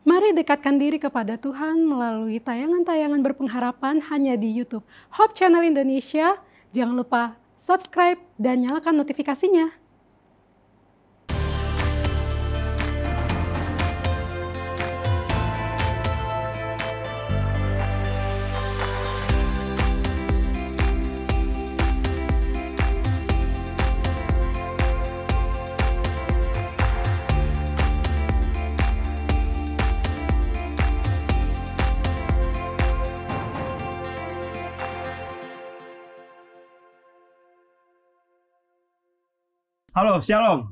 Mari dekatkan diri kepada Tuhan melalui tayangan-tayangan berpengharapan hanya di YouTube Hope Channel Indonesia. Jangan lupa subscribe dan nyalakan notifikasinya. Halo, Shalom.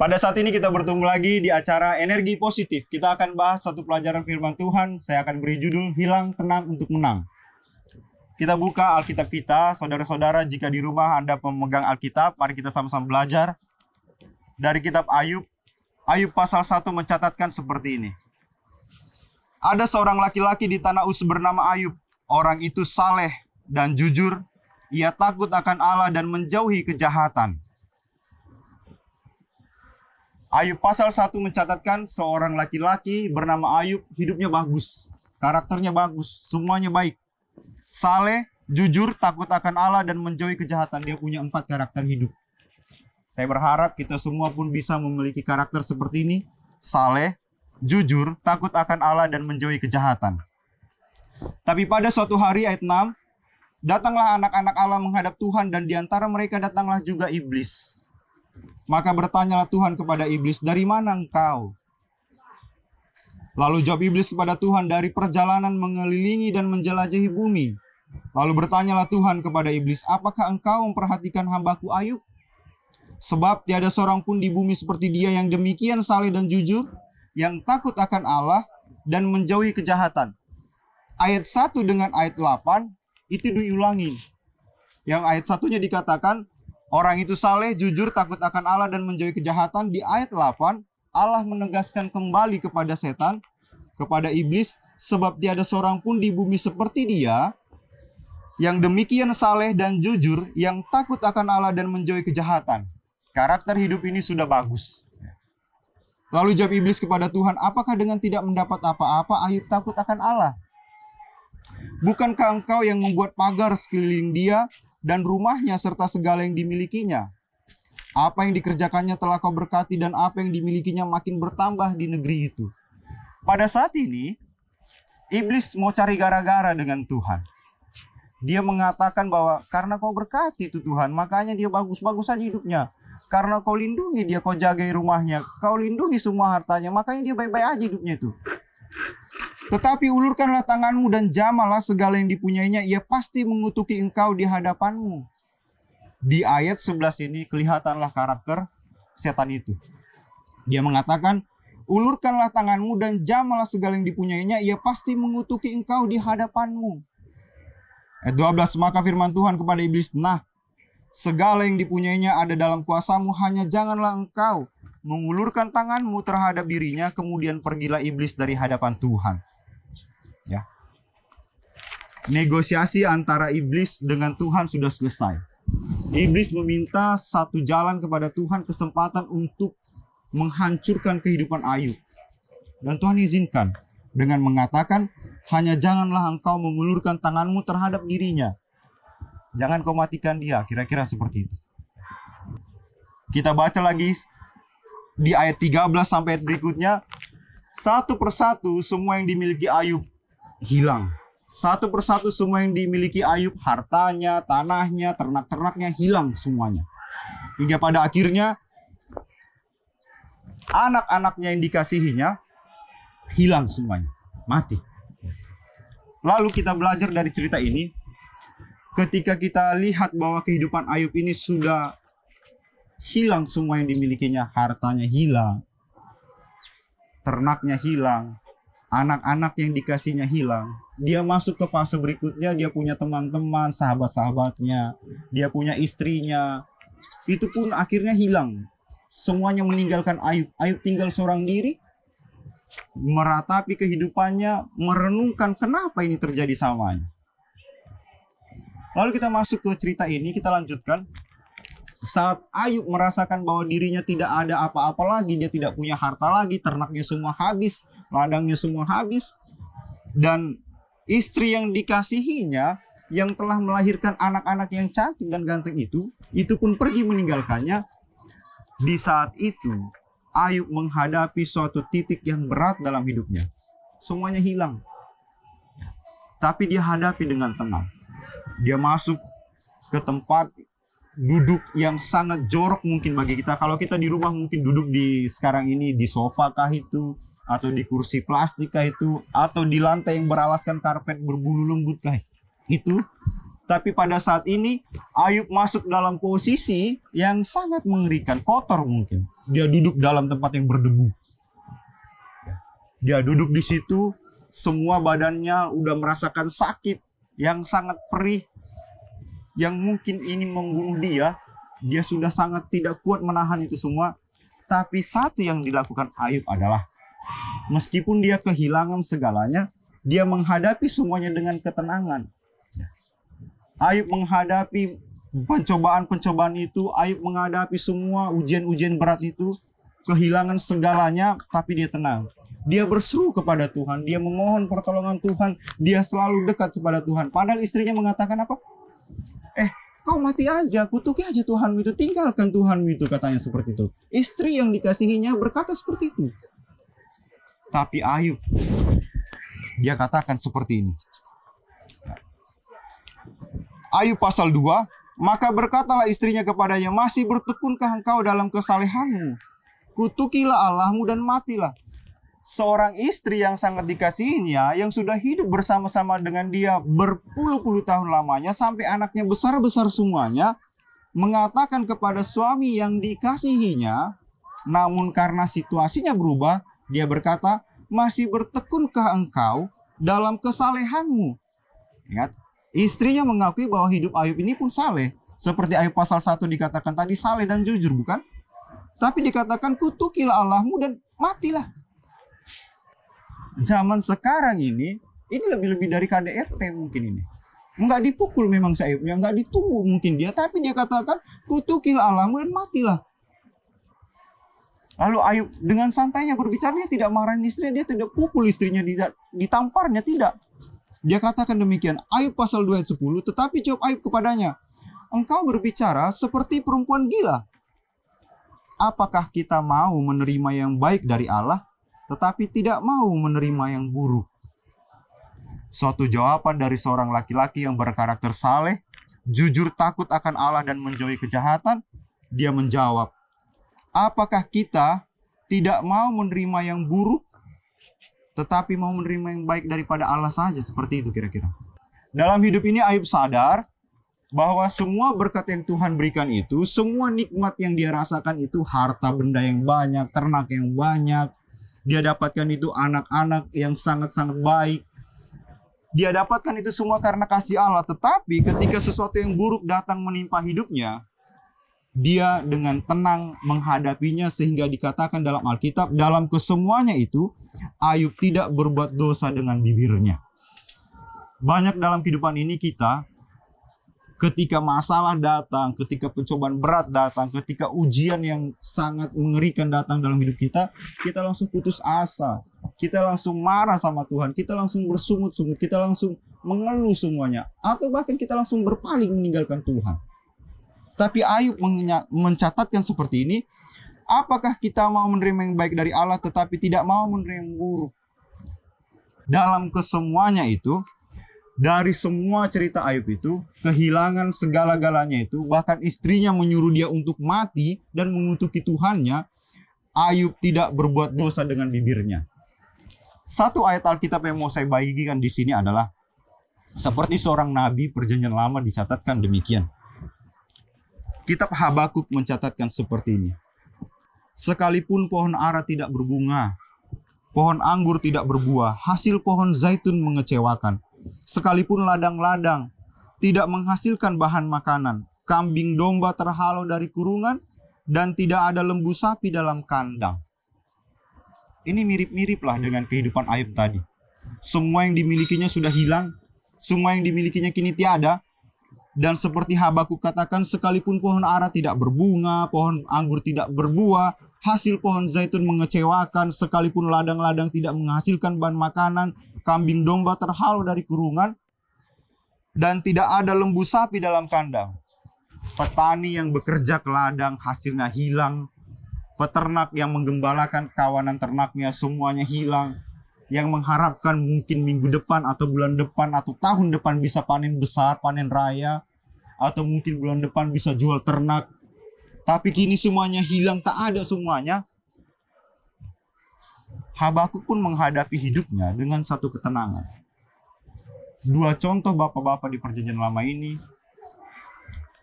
Pada saat ini kita bertemu lagi di acara Energi Positif. Kita akan bahas satu pelajaran firman Tuhan. Saya akan beri judul Hilang Tenang untuk Menang. Kita buka Alkitab kita. Saudara-saudara, jika di rumah Anda memegang Alkitab, mari kita sama-sama belajar. Dari kitab Ayub, Ayub pasal 1 mencatatkan seperti ini. Ada seorang laki-laki di tanah Us bernama Ayub. Orang itu saleh dan jujur. Ia takut akan Allah dan menjauhi kejahatan Ayub pasal 1 mencatatkan seorang laki-laki bernama Ayub hidupnya bagus, karakternya bagus, semuanya baik. Saleh, jujur, takut akan Allah dan menjauhi kejahatan. Dia punya empat karakter hidup. Saya berharap kita semua pun bisa memiliki karakter seperti ini. Saleh, jujur, takut akan Allah dan menjauhi kejahatan. Tapi pada suatu hari ayat 6, datanglah anak-anak Allah menghadap Tuhan dan diantara mereka datanglah juga iblis. Maka bertanyalah Tuhan kepada iblis, "Dari mana engkau?" Lalu jawab iblis kepada Tuhan, "Dari perjalanan mengelilingi dan menjelajahi bumi." Lalu bertanyalah Tuhan kepada iblis, "Apakah engkau memperhatikan hambaku Ayub? Sebab tiada seorang pun di bumi seperti dia yang demikian saleh dan jujur, yang takut akan Allah dan menjauhi kejahatan." Ayat 1 dengan ayat 8 itu diulangi. Yang ayat satunya dikatakan Orang itu saleh, jujur, takut akan Allah dan menjauhi kejahatan. Di ayat 8, Allah menegaskan kembali kepada setan, kepada iblis, sebab tiada seorang pun di bumi seperti dia yang demikian saleh dan jujur, yang takut akan Allah dan menjauhi kejahatan. Karakter hidup ini sudah bagus. Lalu jawab iblis kepada Tuhan, apakah dengan tidak mendapat apa-apa Ayub takut akan Allah? Bukankah engkau yang membuat pagar sekeliling dia dan rumahnya serta segala yang dimilikinya. Apa yang dikerjakannya telah kau berkati dan apa yang dimilikinya makin bertambah di negeri itu. Pada saat ini, iblis mau cari gara-gara dengan Tuhan. Dia mengatakan bahwa karena kau berkati itu Tuhan, makanya dia bagus-bagus saja hidupnya. Karena kau lindungi dia, kau jagai rumahnya, kau lindungi semua hartanya, makanya dia baik-baik aja hidupnya itu. Tetapi ulurkanlah tanganmu dan jamalah segala yang dipunyainya, ia pasti mengutuki engkau di hadapanmu. Di ayat 11 ini kelihatanlah karakter setan itu. Dia mengatakan, ulurkanlah tanganmu dan jamalah segala yang dipunyainya, ia pasti mengutuki engkau di hadapanmu. Ayat 12, maka firman Tuhan kepada iblis, nah, segala yang dipunyainya ada dalam kuasamu, hanya janganlah engkau mengulurkan tanganmu terhadap dirinya, kemudian pergilah iblis dari hadapan Tuhan negosiasi antara iblis dengan Tuhan sudah selesai. Iblis meminta satu jalan kepada Tuhan, kesempatan untuk menghancurkan kehidupan Ayub. Dan Tuhan izinkan dengan mengatakan, hanya janganlah engkau mengulurkan tanganmu terhadap dirinya. Jangan kau matikan dia, kira-kira seperti itu. Kita baca lagi di ayat 13 sampai ayat berikutnya. Satu persatu semua yang dimiliki Ayub hilang satu persatu semua yang dimiliki Ayub, hartanya, tanahnya, ternak-ternaknya hilang semuanya. Hingga pada akhirnya anak-anaknya yang dikasihinya hilang semuanya, mati. Lalu kita belajar dari cerita ini, ketika kita lihat bahwa kehidupan Ayub ini sudah hilang semua yang dimilikinya, hartanya hilang, ternaknya hilang, anak-anak yang dikasihnya hilang dia masuk ke fase berikutnya dia punya teman-teman sahabat-sahabatnya dia punya istrinya itu pun akhirnya hilang semuanya meninggalkan Ayub Ayub tinggal seorang diri meratapi kehidupannya merenungkan kenapa ini terjadi samanya lalu kita masuk ke cerita ini kita lanjutkan saat Ayub merasakan bahwa dirinya tidak ada apa-apa lagi, dia tidak punya harta lagi, ternaknya semua habis, ladangnya semua habis, dan istri yang dikasihinya yang telah melahirkan anak-anak yang cantik dan ganteng itu, itu pun pergi meninggalkannya. Di saat itu, Ayub menghadapi suatu titik yang berat dalam hidupnya. Semuanya hilang. Tapi dia hadapi dengan tenang. Dia masuk ke tempat duduk yang sangat jorok mungkin bagi kita. Kalau kita di rumah mungkin duduk di sekarang ini di sofa kah itu atau di kursi plastik kah itu atau di lantai yang beralaskan karpet berbulu lembut kah itu. Tapi pada saat ini Ayub masuk dalam posisi yang sangat mengerikan, kotor mungkin. Dia duduk dalam tempat yang berdebu. Dia duduk di situ, semua badannya udah merasakan sakit yang sangat perih yang mungkin ingin membunuh dia, dia sudah sangat tidak kuat menahan itu semua. Tapi satu yang dilakukan Ayub adalah meskipun dia kehilangan segalanya, dia menghadapi semuanya dengan ketenangan. Ayub menghadapi pencobaan-pencobaan itu, Ayub menghadapi semua ujian-ujian berat itu, kehilangan segalanya, tapi dia tenang. Dia berseru kepada Tuhan, dia memohon pertolongan Tuhan, dia selalu dekat kepada Tuhan. Padahal istrinya mengatakan apa? eh kau mati aja, kutuki aja Tuhanmu itu, tinggalkan Tuhanmu itu katanya seperti itu. Istri yang dikasihinya berkata seperti itu. Tapi Ayub, dia katakan seperti ini. Ayub pasal 2, maka berkatalah istrinya kepadanya, masih bertekunkah engkau dalam kesalehanmu? Kutukilah Allahmu dan matilah seorang istri yang sangat dikasihinya, yang sudah hidup bersama-sama dengan dia berpuluh-puluh tahun lamanya, sampai anaknya besar-besar semuanya, mengatakan kepada suami yang dikasihinya, namun karena situasinya berubah, dia berkata, masih bertekunkah engkau dalam kesalehanmu? Ingat, istrinya mengakui bahwa hidup Ayub ini pun saleh. Seperti Ayub pasal 1 dikatakan tadi saleh dan jujur, bukan? Tapi dikatakan kutukilah Allahmu dan matilah. Hmm. zaman sekarang ini ini lebih-lebih dari KDRT mungkin ini nggak dipukul memang sayapnya nggak ditunggu mungkin dia tapi dia katakan kutukil alam dan matilah lalu Ayub dengan santainya berbicara dia tidak marahin istrinya dia tidak pukul istrinya tidak ditamparnya tidak dia katakan demikian Ayub pasal 2 ayat 10 tetapi jawab Ayub kepadanya engkau berbicara seperti perempuan gila apakah kita mau menerima yang baik dari Allah tetapi tidak mau menerima yang buruk. Suatu jawaban dari seorang laki-laki yang berkarakter saleh, jujur takut akan Allah dan menjauhi kejahatan, dia menjawab, "Apakah kita tidak mau menerima yang buruk tetapi mau menerima yang baik daripada Allah saja?" Seperti itu kira-kira. Dalam hidup ini Ayub sadar bahwa semua berkat yang Tuhan berikan itu, semua nikmat yang dia rasakan itu harta benda yang banyak, ternak yang banyak, dia dapatkan itu anak-anak yang sangat-sangat baik dia dapatkan itu semua karena kasih Allah tetapi ketika sesuatu yang buruk datang menimpa hidupnya dia dengan tenang menghadapinya sehingga dikatakan dalam Alkitab dalam kesemuanya itu Ayub tidak berbuat dosa dengan bibirnya. Banyak dalam kehidupan ini kita ketika masalah datang, ketika pencobaan berat datang, ketika ujian yang sangat mengerikan datang dalam hidup kita, kita langsung putus asa. Kita langsung marah sama Tuhan, kita langsung bersungut-sungut, kita langsung mengeluh semuanya, atau bahkan kita langsung berpaling meninggalkan Tuhan. Tapi Ayub mencatatkan seperti ini, apakah kita mau menerima yang baik dari Allah tetapi tidak mau menerima yang buruk? Dalam kesemuanya itu, dari semua cerita Ayub itu kehilangan segala-galanya itu bahkan istrinya menyuruh dia untuk mati dan mengutuki Tuhannya Ayub tidak berbuat dosa dengan bibirnya satu ayat Alkitab yang mau saya bagikan di sini adalah seperti seorang nabi perjanjian lama dicatatkan demikian Kitab Habakuk mencatatkan seperti ini sekalipun pohon ara tidak berbunga pohon anggur tidak berbuah hasil pohon zaitun mengecewakan sekalipun ladang-ladang tidak menghasilkan bahan makanan, kambing domba terhalau dari kurungan, dan tidak ada lembu sapi dalam kandang. Ini mirip-mirip lah dengan kehidupan Ayub tadi. Semua yang dimilikinya sudah hilang, semua yang dimilikinya kini tiada, dan seperti habaku katakan, sekalipun pohon ara tidak berbunga, pohon anggur tidak berbuah, hasil pohon zaitun mengecewakan sekalipun ladang-ladang tidak menghasilkan bahan makanan, kambing domba terhalau dari kurungan, dan tidak ada lembu sapi dalam kandang. Petani yang bekerja ke ladang hasilnya hilang, peternak yang menggembalakan kawanan ternaknya semuanya hilang, yang mengharapkan mungkin minggu depan atau bulan depan atau tahun depan bisa panen besar, panen raya, atau mungkin bulan depan bisa jual ternak, tapi kini semuanya hilang, tak ada semuanya. Habakuk pun menghadapi hidupnya dengan satu ketenangan. Dua contoh bapak-bapak di perjanjian lama ini,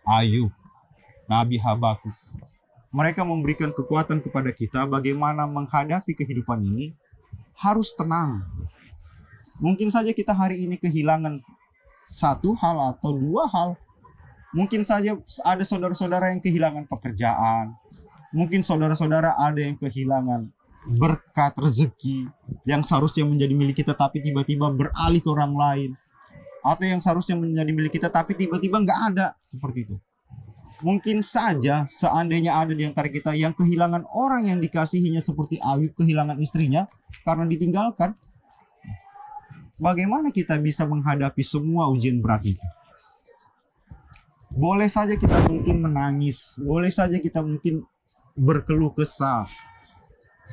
Ayub, Nabi Habakuk. Mereka memberikan kekuatan kepada kita bagaimana menghadapi kehidupan ini harus tenang. Mungkin saja kita hari ini kehilangan satu hal atau dua hal Mungkin saja ada saudara-saudara yang kehilangan pekerjaan. Mungkin saudara-saudara ada yang kehilangan berkat rezeki yang seharusnya menjadi milik kita tapi tiba-tiba beralih ke orang lain atau yang seharusnya menjadi milik kita tapi tiba-tiba nggak ada seperti itu mungkin saja seandainya ada di antara kita yang kehilangan orang yang dikasihinya seperti Ayub kehilangan istrinya karena ditinggalkan bagaimana kita bisa menghadapi semua ujian berat itu boleh saja kita mungkin menangis, boleh saja kita mungkin berkeluh kesah,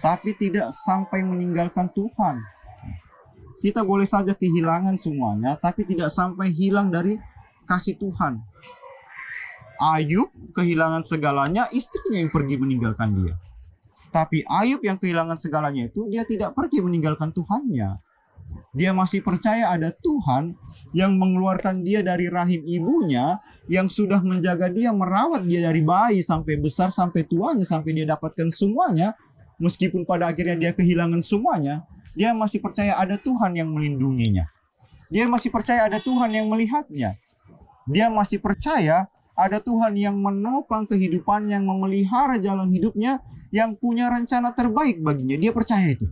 tapi tidak sampai meninggalkan Tuhan. Kita boleh saja kehilangan semuanya, tapi tidak sampai hilang dari kasih Tuhan. Ayub kehilangan segalanya, istrinya yang pergi meninggalkan dia. Tapi Ayub yang kehilangan segalanya itu, dia tidak pergi meninggalkan Tuhannya dia masih percaya ada Tuhan yang mengeluarkan dia dari rahim ibunya, yang sudah menjaga dia, merawat dia dari bayi sampai besar, sampai tuanya, sampai dia dapatkan semuanya, meskipun pada akhirnya dia kehilangan semuanya, dia masih percaya ada Tuhan yang melindunginya. Dia masih percaya ada Tuhan yang melihatnya. Dia masih percaya ada Tuhan yang menopang kehidupan, yang memelihara jalan hidupnya, yang punya rencana terbaik baginya. Dia percaya itu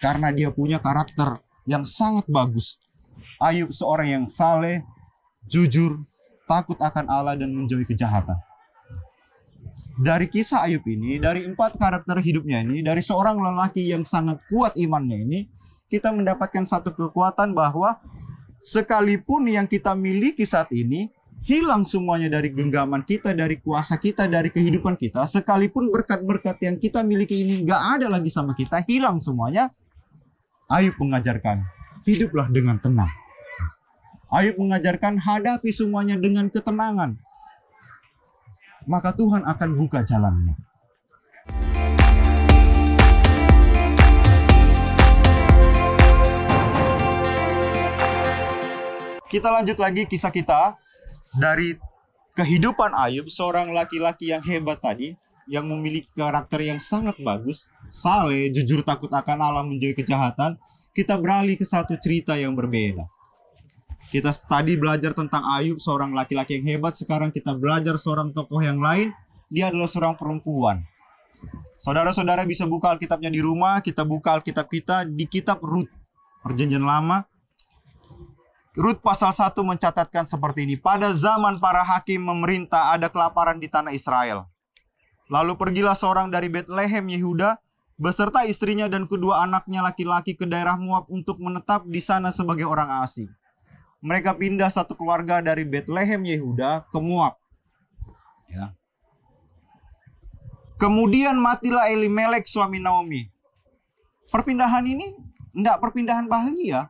karena dia punya karakter yang sangat bagus. Ayub seorang yang saleh, jujur, takut akan Allah dan menjauhi kejahatan. Dari kisah Ayub ini, dari empat karakter hidupnya ini, dari seorang lelaki yang sangat kuat imannya ini, kita mendapatkan satu kekuatan bahwa sekalipun yang kita miliki saat ini hilang semuanya dari genggaman kita, dari kuasa kita, dari kehidupan kita, sekalipun berkat-berkat yang kita miliki ini nggak ada lagi sama kita, hilang semuanya, Ayub mengajarkan, hiduplah dengan tenang. Ayub mengajarkan, hadapi semuanya dengan ketenangan. Maka Tuhan akan buka jalannya. Kita lanjut lagi kisah kita dari kehidupan Ayub, seorang laki-laki yang hebat tadi, yang memiliki karakter yang sangat bagus, saleh, jujur takut akan alam menjauhi kejahatan, kita beralih ke satu cerita yang berbeda. Kita tadi belajar tentang Ayub, seorang laki-laki yang hebat. Sekarang kita belajar seorang tokoh yang lain. Dia adalah seorang perempuan. Saudara-saudara bisa buka Alkitabnya di rumah. Kita buka Alkitab kita di kitab Rut. Perjanjian lama. Rut pasal 1 mencatatkan seperti ini. Pada zaman para hakim memerintah ada kelaparan di tanah Israel. Lalu pergilah seorang dari Bethlehem Yehuda beserta istrinya dan kedua anaknya laki-laki ke daerah Moab untuk menetap di sana sebagai orang asing. Mereka pindah satu keluarga dari Bethlehem Yehuda ke Moab. Ya. Kemudian matilah Elimelek suami Naomi. Perpindahan ini tidak perpindahan bahagia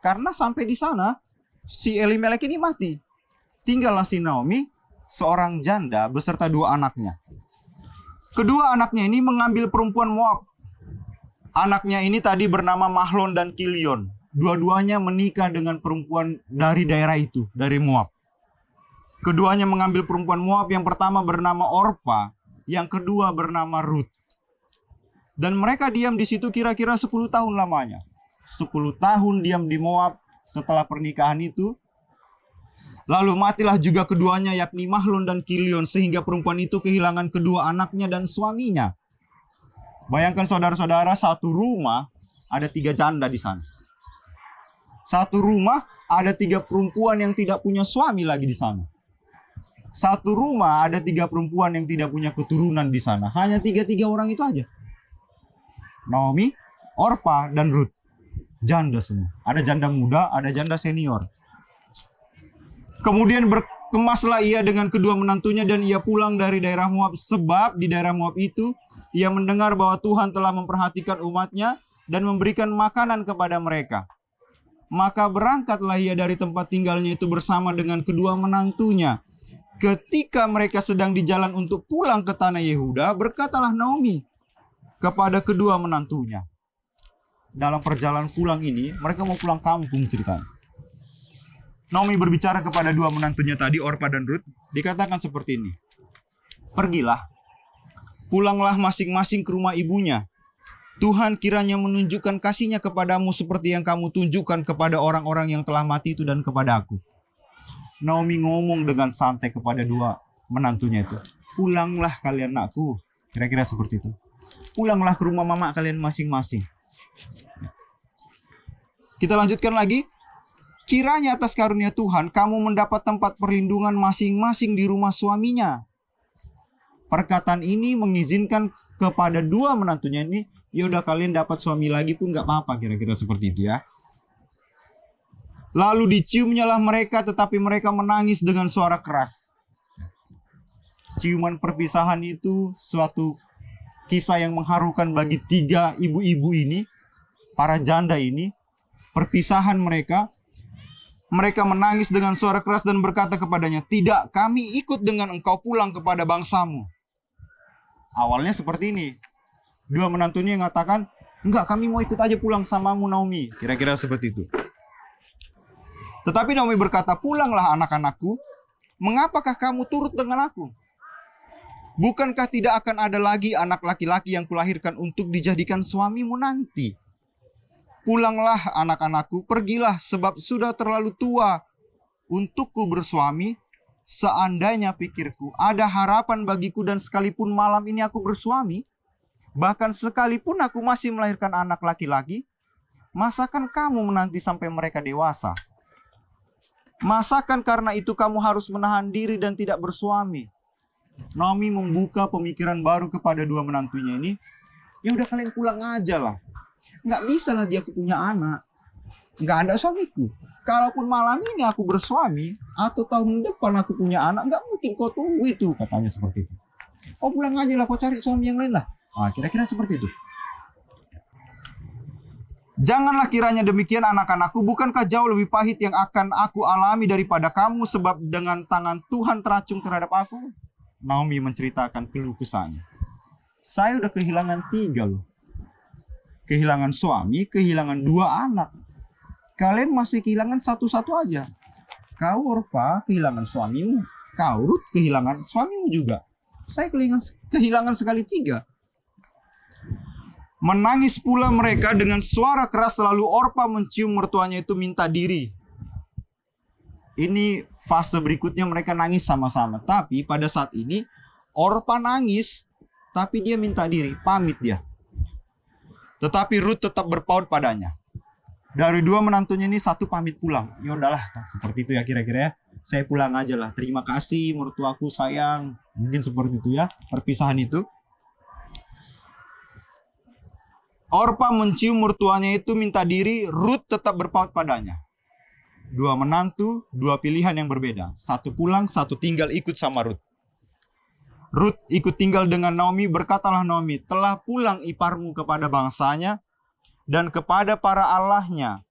karena sampai di sana si Elimelek ini mati. Tinggallah si Naomi seorang janda beserta dua anaknya. Kedua anaknya ini mengambil perempuan Moab. Anaknya ini tadi bernama Mahlon dan Kilion. Dua-duanya menikah dengan perempuan dari daerah itu, dari Moab. Keduanya mengambil perempuan Moab yang pertama bernama Orpa, yang kedua bernama Ruth. Dan mereka diam di situ kira-kira 10 tahun lamanya. 10 tahun diam di Moab setelah pernikahan itu Lalu matilah juga keduanya yakni Mahlon dan Kilion sehingga perempuan itu kehilangan kedua anaknya dan suaminya. Bayangkan saudara-saudara satu rumah ada tiga janda di sana. Satu rumah ada tiga perempuan yang tidak punya suami lagi di sana. Satu rumah ada tiga perempuan yang tidak punya keturunan di sana. Hanya tiga-tiga orang itu aja. Naomi, Orpa, dan Ruth. Janda semua. Ada janda muda, ada janda senior Kemudian berkemaslah ia dengan kedua menantunya dan ia pulang dari daerah Moab sebab di daerah Moab itu ia mendengar bahwa Tuhan telah memperhatikan umatnya dan memberikan makanan kepada mereka. Maka berangkatlah ia dari tempat tinggalnya itu bersama dengan kedua menantunya. Ketika mereka sedang di jalan untuk pulang ke tanah Yehuda, berkatalah Naomi kepada kedua menantunya. Dalam perjalanan pulang ini, mereka mau pulang kampung ceritanya Naomi berbicara kepada dua menantunya tadi, Orpa dan Ruth, dikatakan seperti ini. Pergilah, pulanglah masing-masing ke rumah ibunya. Tuhan kiranya menunjukkan kasihnya kepadamu seperti yang kamu tunjukkan kepada orang-orang yang telah mati itu dan kepada aku. Naomi ngomong dengan santai kepada dua menantunya itu. Pulanglah kalian nakku, Kira-kira seperti itu. Pulanglah ke rumah mama kalian masing-masing. Kita lanjutkan lagi Kiranya atas karunia Tuhan kamu mendapat tempat perlindungan masing-masing di rumah suaminya. Perkataan ini mengizinkan kepada dua menantunya ini, ya udah kalian dapat suami lagi pun nggak apa-apa kira-kira seperti itu ya. Lalu diciumnya lah mereka tetapi mereka menangis dengan suara keras. Ciuman perpisahan itu suatu kisah yang mengharukan bagi tiga ibu-ibu ini, para janda ini, perpisahan mereka mereka menangis dengan suara keras dan berkata kepadanya, "Tidak, kami ikut dengan engkau pulang kepada bangsamu." Awalnya seperti ini. Dua menantunya yang mengatakan, "Enggak, kami mau ikut aja pulang samamu Naomi." Kira-kira seperti itu. Tetapi Naomi berkata, "Pulanglah anak-anakku. Mengapakah kamu turut dengan aku? Bukankah tidak akan ada lagi anak laki-laki yang kulahirkan untuk dijadikan suamimu nanti?" Pulanglah anak-anakku, pergilah sebab sudah terlalu tua untukku bersuami. Seandainya pikirku ada harapan bagiku dan sekalipun malam ini aku bersuami, bahkan sekalipun aku masih melahirkan anak laki-laki, masakan kamu menanti sampai mereka dewasa? Masakan karena itu kamu harus menahan diri dan tidak bersuami? Naomi membuka pemikiran baru kepada dua menantunya ini. Ya udah kalian pulang aja lah nggak bisa lah dia punya anak nggak ada suamiku kalaupun malam ini aku bersuami atau tahun depan aku punya anak nggak mungkin kau tunggu itu katanya seperti itu oh pulang aja lah kau cari suami yang lain lah Ah kira-kira seperti itu Janganlah kiranya demikian anak-anakku, bukankah jauh lebih pahit yang akan aku alami daripada kamu sebab dengan tangan Tuhan teracung terhadap aku? Naomi menceritakan keluh kesahnya. Saya udah kehilangan tiga loh kehilangan suami, kehilangan hmm. dua anak. Kalian masih kehilangan satu-satu aja. Kau Orpa kehilangan suamimu, kau rut kehilangan suamimu juga. Saya kehilangan kehilangan sekali tiga. Menangis pula mereka dengan suara keras lalu Orpa mencium mertuanya itu minta diri. Ini fase berikutnya mereka nangis sama-sama. Tapi pada saat ini Orpa nangis tapi dia minta diri, pamit dia. Tetapi Ruth tetap berpaut padanya. Dari dua menantunya ini satu pamit pulang. Ya udahlah, seperti itu ya kira-kira ya. Saya pulang aja lah. Terima kasih mertuaku sayang. Mungkin seperti itu ya perpisahan itu. Orpa mencium mertuanya itu minta diri, Ruth tetap berpaut padanya. Dua menantu, dua pilihan yang berbeda. Satu pulang, satu tinggal ikut sama Ruth. Ruth ikut tinggal dengan Naomi, berkatalah Naomi, telah pulang iparmu kepada bangsanya dan kepada para allahnya.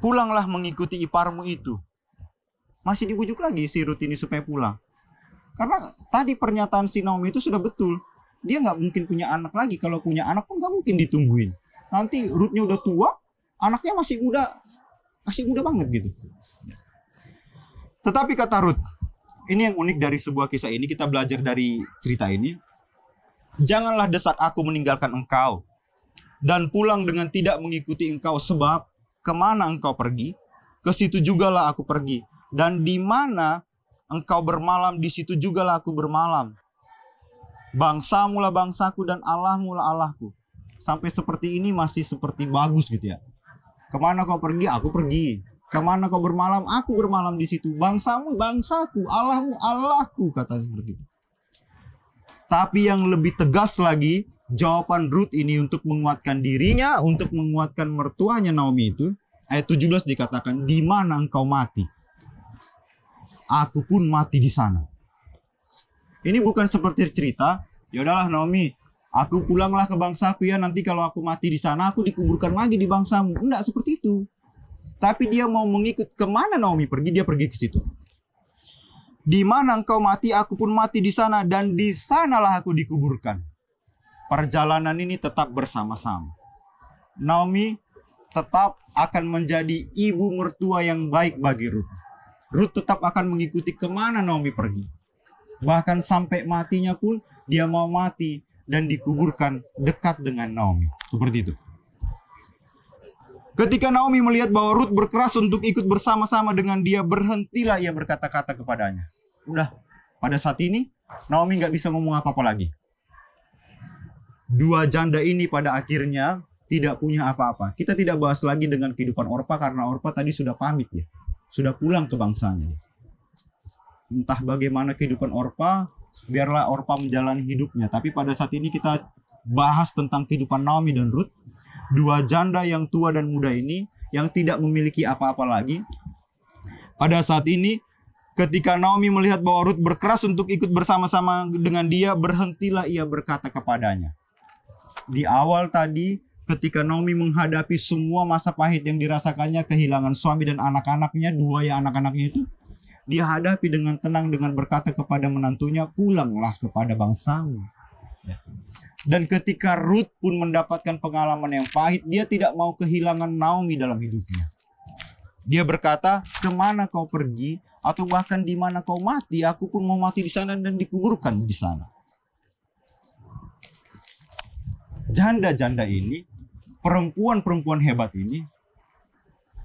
Pulanglah mengikuti iparmu itu. Masih dibujuk lagi si Ruth ini supaya pulang. Karena tadi pernyataan si Naomi itu sudah betul. Dia nggak mungkin punya anak lagi. Kalau punya anak pun nggak mungkin ditungguin. Nanti Ruthnya udah tua, anaknya masih muda. Masih muda banget gitu. Tetapi kata Ruth, ini yang unik dari sebuah kisah ini kita belajar dari cerita ini janganlah desak aku meninggalkan engkau dan pulang dengan tidak mengikuti engkau sebab kemana engkau pergi ke situ jugalah aku pergi dan di mana engkau bermalam di situ jugalah aku bermalam bangsamu lah bangsaku dan Allahmu lah Allahku sampai seperti ini masih seperti bagus gitu ya kemana kau pergi aku pergi Kemana kau bermalam? Aku bermalam di situ. Bangsamu bangsaku, Allahmu Allahku, kata seperti itu. Tapi yang lebih tegas lagi, jawaban Ruth ini untuk menguatkan dirinya, untuk menguatkan mertuanya Naomi itu, ayat 17 dikatakan, di mana engkau mati? Aku pun mati di sana. Ini bukan seperti cerita, ya Naomi, aku pulanglah ke bangsaku ya, nanti kalau aku mati di sana, aku dikuburkan lagi di bangsamu. Enggak seperti itu tapi dia mau mengikut kemana Naomi pergi, dia pergi ke situ. Di mana engkau mati, aku pun mati di sana, dan di sanalah aku dikuburkan. Perjalanan ini tetap bersama-sama. Naomi tetap akan menjadi ibu mertua yang baik bagi Ruth. Ruth tetap akan mengikuti kemana Naomi pergi. Bahkan sampai matinya pun dia mau mati dan dikuburkan dekat dengan Naomi. Seperti itu. Ketika Naomi melihat bahwa Ruth berkeras untuk ikut bersama-sama dengan dia, berhentilah ia berkata-kata kepadanya. Udah, pada saat ini Naomi nggak bisa ngomong apa-apa lagi. Dua janda ini pada akhirnya tidak punya apa-apa. Kita tidak bahas lagi dengan kehidupan Orpa karena Orpa tadi sudah pamit ya. Sudah pulang ke bangsanya. Entah bagaimana kehidupan Orpa, biarlah Orpa menjalani hidupnya. Tapi pada saat ini kita bahas tentang kehidupan Naomi dan Ruth dua janda yang tua dan muda ini yang tidak memiliki apa-apa lagi. Pada saat ini, ketika Naomi melihat bahwa Ruth berkeras untuk ikut bersama-sama dengan dia, berhentilah ia berkata kepadanya. Di awal tadi, ketika Naomi menghadapi semua masa pahit yang dirasakannya, kehilangan suami dan anak-anaknya, dua ya anak-anaknya itu, dihadapi dengan tenang dengan berkata kepada menantunya, pulanglah kepada bangsamu. Dan ketika Ruth pun mendapatkan pengalaman yang pahit, dia tidak mau kehilangan Naomi dalam hidupnya. Dia berkata, kemana kau pergi? Atau bahkan di mana kau mati, aku pun mau mati di sana dan dikuburkan di sana. Janda-janda ini, perempuan-perempuan hebat ini,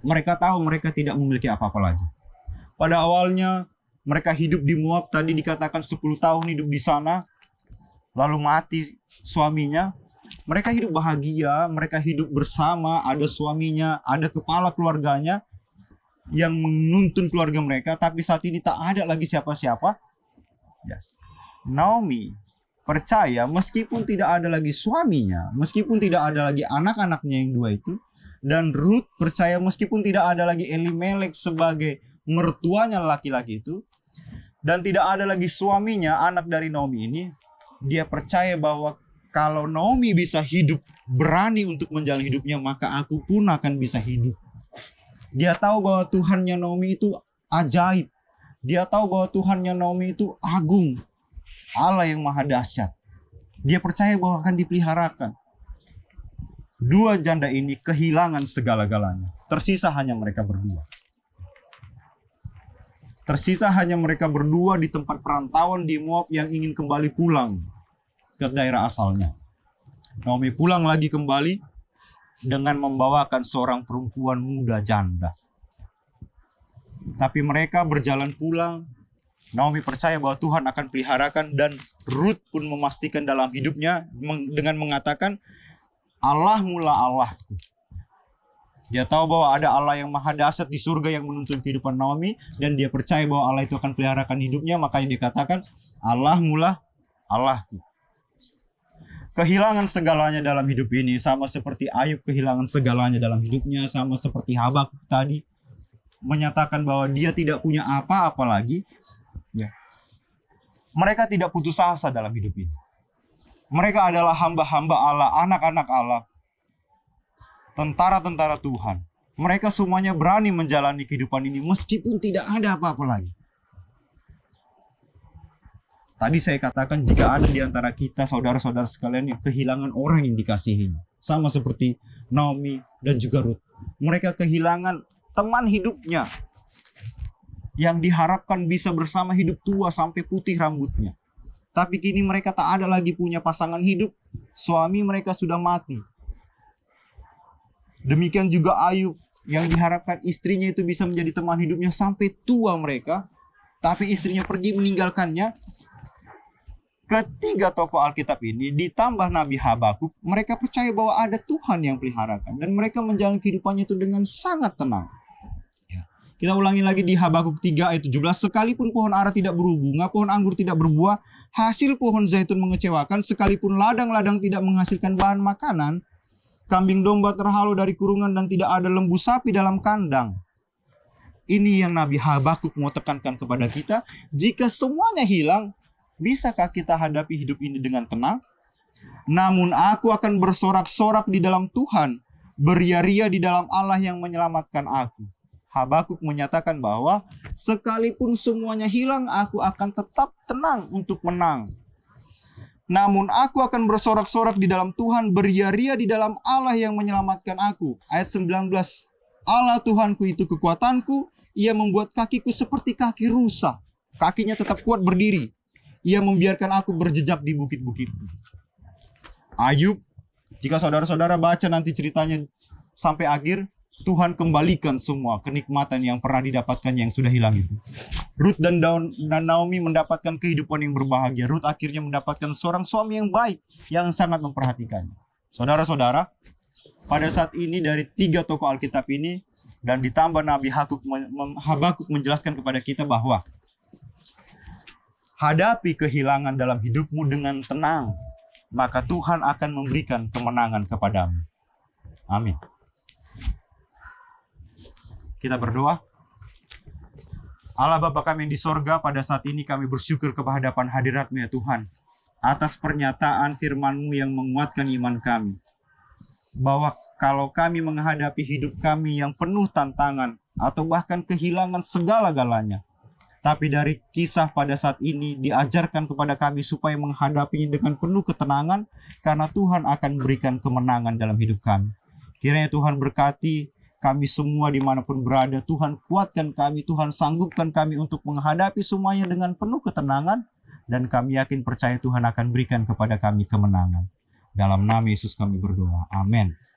mereka tahu mereka tidak memiliki apa-apa lagi. Pada awalnya mereka hidup di Moab tadi dikatakan 10 tahun hidup di sana lalu mati suaminya mereka hidup bahagia mereka hidup bersama ada suaminya ada kepala keluarganya yang menuntun keluarga mereka tapi saat ini tak ada lagi siapa-siapa ya. Naomi percaya meskipun tidak ada lagi suaminya meskipun tidak ada lagi anak-anaknya yang dua itu dan Ruth percaya meskipun tidak ada lagi Elimelek sebagai mertuanya laki-laki itu dan tidak ada lagi suaminya anak dari Naomi ini dia percaya bahwa kalau Naomi bisa hidup berani untuk menjalani hidupnya maka aku pun akan bisa hidup. Dia tahu bahwa Tuhannya Naomi itu ajaib. Dia tahu bahwa Tuhannya Naomi itu agung. Allah yang maha dahsyat. Dia percaya bahwa akan dipeliharakan. Dua janda ini kehilangan segala-galanya. Tersisa hanya mereka berdua. Tersisa hanya mereka berdua di tempat perantauan di Moab yang ingin kembali pulang ke daerah asalnya. Naomi pulang lagi kembali dengan membawakan seorang perempuan muda janda. Tapi mereka berjalan pulang. Naomi percaya bahwa Tuhan akan peliharakan dan Ruth pun memastikan dalam hidupnya dengan mengatakan Allah mula Allah. Dia tahu bahwa ada Allah yang maha dasar di surga yang menuntun kehidupan Naomi dan dia percaya bahwa Allah itu akan peliharakan hidupnya maka makanya dikatakan Allah mula Allah Kehilangan segalanya dalam hidup ini sama seperti Ayub kehilangan segalanya dalam hidupnya sama seperti Habak tadi menyatakan bahwa dia tidak punya apa-apa lagi. Ya. Mereka tidak putus asa dalam hidup ini. Mereka adalah hamba-hamba Allah, anak-anak Allah tentara-tentara Tuhan. Mereka semuanya berani menjalani kehidupan ini meskipun tidak ada apa-apa lagi. Tadi saya katakan jika ada di antara kita saudara-saudara sekalian yang kehilangan orang yang dikasihinya. Sama seperti Naomi dan juga Ruth. Mereka kehilangan teman hidupnya yang diharapkan bisa bersama hidup tua sampai putih rambutnya. Tapi kini mereka tak ada lagi punya pasangan hidup. Suami mereka sudah mati. Demikian juga Ayub yang diharapkan istrinya itu bisa menjadi teman hidupnya sampai tua mereka, tapi istrinya pergi meninggalkannya. Ketiga tokoh Alkitab ini ditambah Nabi Habakuk, mereka percaya bahwa ada Tuhan yang peliharakan dan mereka menjalani kehidupannya itu dengan sangat tenang. Ya, kita ulangi lagi di Habakuk 3 ayat 17. Sekalipun pohon ara tidak berbunga, pohon anggur tidak berbuah, hasil pohon zaitun mengecewakan, sekalipun ladang-ladang tidak menghasilkan bahan makanan, Kambing domba terhalau dari kurungan dan tidak ada lembu sapi dalam kandang. Ini yang Nabi Habakuk mau tekankan kepada kita. Jika semuanya hilang, bisakah kita hadapi hidup ini dengan tenang? Namun aku akan bersorak-sorak di dalam Tuhan, beria-ria di dalam Allah yang menyelamatkan aku. Habakuk menyatakan bahwa sekalipun semuanya hilang, aku akan tetap tenang untuk menang. Namun aku akan bersorak-sorak di dalam Tuhan, beria-ria di dalam Allah yang menyelamatkan aku. Ayat 19. Allah Tuhanku itu kekuatanku, ia membuat kakiku seperti kaki rusa. Kakinya tetap kuat berdiri. Ia membiarkan aku berjejak di bukit-bukit. Ayub, jika saudara-saudara baca nanti ceritanya sampai akhir, Tuhan kembalikan semua kenikmatan yang pernah didapatkan yang sudah hilang itu. Ruth dan, Naomi mendapatkan kehidupan yang berbahagia. Ruth akhirnya mendapatkan seorang suami yang baik yang sangat memperhatikan. Saudara-saudara, pada saat ini dari tiga tokoh Alkitab ini dan ditambah Nabi Habakuk menjelaskan kepada kita bahwa hadapi kehilangan dalam hidupmu dengan tenang, maka Tuhan akan memberikan kemenangan kepadamu. Amin. Kita berdoa. Allah Bapa kami yang di sorga, pada saat ini kami bersyukur kehadapan hadiratmu ya Tuhan. Atas pernyataan firmanmu yang menguatkan iman kami. Bahwa kalau kami menghadapi hidup kami yang penuh tantangan, atau bahkan kehilangan segala-galanya. Tapi dari kisah pada saat ini diajarkan kepada kami supaya menghadapinya dengan penuh ketenangan, karena Tuhan akan berikan kemenangan dalam hidup kami. Kiranya Tuhan berkati kami semua dimanapun berada. Tuhan kuatkan kami, Tuhan sanggupkan kami untuk menghadapi semuanya dengan penuh ketenangan. Dan kami yakin percaya Tuhan akan berikan kepada kami kemenangan. Dalam nama Yesus kami berdoa. Amin.